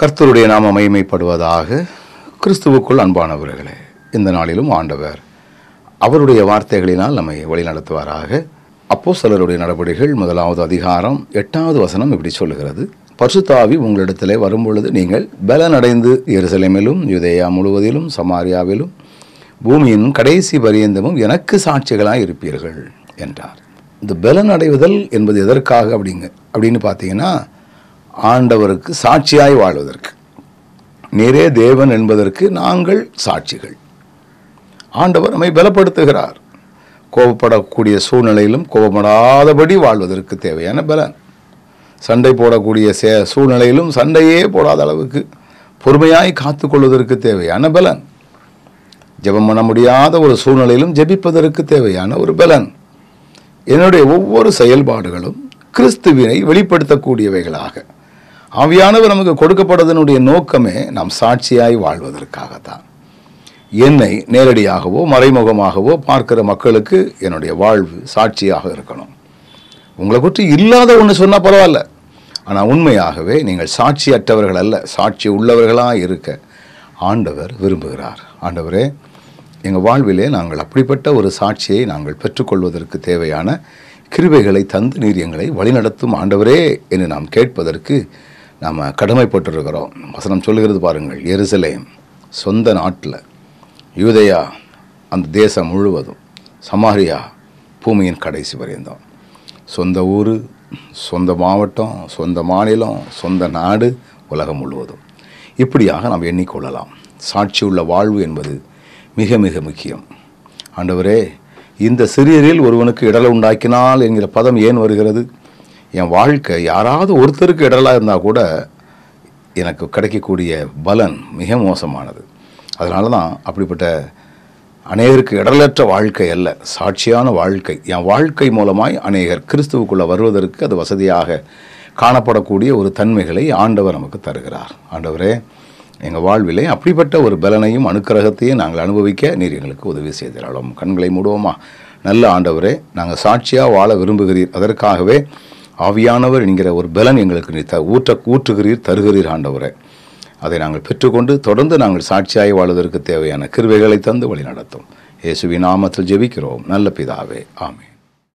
கர்த்தருடைய நாம மகிமைப்படுவதாக கிறிஸ்துவுக்குள் அன்பானவர்களே இந்த நாளிலும் ஆண்டவர் அவருடைய வார்த்தைகளினால் நம்மை வழிநடத்துவாராக அப்போ சிலருடைய நடவடிக்கைகள் முதலாவது அதிகாரம் எட்டாவது வசனம் இப்படி சொல்லுகிறது பர்சுத்தாவி உங்களிடத்திலே வரும்பொழுது நீங்கள் பலனடைந்து எருசலேமிலும் யுதேயா முழுவதிலும் சமாரியாவிலும் பூமியின் கடைசி பரியந்தமும் எனக்கு சாட்சிகளாக இருப்பீர்கள் என்றார் இந்த பலனடைவுதல் என்பது எதற்காக அப்படிங்க அப்படின்னு பார்த்தீங்கன்னா ஆண்டவருக்கு சாட்சியாய் வாழ்வதற்கு நேரே தேவன் என்பதற்கு நாங்கள் சாட்சிகள் ஆண்டவர் நம்மை பலப்படுத்துகிறார் கோபப்படக்கூடிய சூழ்நிலையிலும் கோபப்படாதபடி வாழ்வதற்கு தேவையான பலன் சண்டை போடக்கூடிய சே சூழ்நிலையிலும் சண்டையே போடாத அளவுக்கு பொறுமையாய் காத்து கொள்வதற்கு தேவையான பலன் ஜெபம் பண்ண முடியாத ஒரு சூழ்நிலையிலும் ஜெபிப்பதற்கு தேவையான ஒரு பலன் என்னுடைய ஒவ்வொரு செயல்பாடுகளும் கிறிஸ்துவினை வெளிப்படுத்தக்கூடியவைகளாக ஆவியானவர் நமக்கு கொடுக்கப்படுவதனுடைய நோக்கமே நாம் சாட்சியாய் வாழ்வதற்காக தான் என்னை நேரடியாகவோ மறைமுகமாகவோ பார்க்கிற மக்களுக்கு என்னுடைய வாழ்வு சாட்சியாக இருக்கணும் உங்களை பற்றி இல்லாத ஒன்று சொன்னால் பரவாயில்ல ஆனால் உண்மையாகவே நீங்கள் சாட்சி அற்றவர்கள் அல்ல சாட்சி உள்ளவர்களாக இருக்க ஆண்டவர் விரும்புகிறார் ஆண்டவரே எங்கள் வாழ்விலே நாங்கள் அப்படிப்பட்ட ஒரு சாட்சியை நாங்கள் பெற்றுக்கொள்வதற்கு தேவையான கிருபைகளை தந்து நீரியங்களை வழிநடத்தும் ஆண்டவரே என்று நாம் கேட்பதற்கு நாம் கடமைப்பட்டிருக்கிறோம் வசனம் சொல்கிறது பாருங்கள் எருசலேம் சொந்த நாட்டில் யூதையா அந்த தேசம் முழுவதும் சமாரியா பூமியின் கடைசி வரைந்தோம் சொந்த ஊர் சொந்த மாவட்டம் சொந்த மாநிலம் சொந்த நாடு உலகம் முழுவதும் இப்படியாக நாம் எண்ணிக்கொள்ளலாம் சாட்சி உள்ள வாழ்வு என்பது மிக மிக முக்கியம் ஆண்டவரே இந்த சிறியரில் ஒருவனுக்கு இடலை உண்டாக்கினால் என்கிற பதம் ஏன் வருகிறது என் வாழ்க்கை யாராவது ஒருத்தருக்கு இடலாக இருந்தால் கூட எனக்கு கிடைக்கக்கூடிய பலன் மிக மோசமானது அதனால தான் அப்படிப்பட்ட அநேகருக்கு இடலற்ற வாழ்க்கை அல்ல சாட்சியான வாழ்க்கை என் வாழ்க்கை மூலமாய் அநேகர் கிறிஸ்துவுக்குள்ளே வருவதற்கு அது வசதியாக காணப்படக்கூடிய ஒரு தன்மைகளை ஆண்டவர் நமக்கு தருகிறார் ஆண்டவரே எங்கள் வாழ்விலே அப்படிப்பட்ட ஒரு பலனையும் அனுக்கிரகத்தையும் நாங்கள் அனுபவிக்க நீர் எங்களுக்கு உதவி செய்திடலாம் கண்களை மூடுவோமா நல்ல ஆண்டவரே நாங்கள் சாட்சியாக வாழ விரும்புகிறீர் அதற்காகவே ஆவியானவர் என்கிற ஒரு பலன் எங்களுக்கு நீ த ஊற்ற ஊற்றுகிறீர் தருகிறீர் ஆண்டவரை அதை நாங்கள் பெற்றுக்கொண்டு தொடர்ந்து நாங்கள் சாட்சியாகி வாழ்வதற்கு தேவையான கிருவைகளை தந்து வழி நடத்தும் இயேசுவின் நாமத்தில் ஜெபிக்கிறோம் நல்ல பிதாவே ஆமே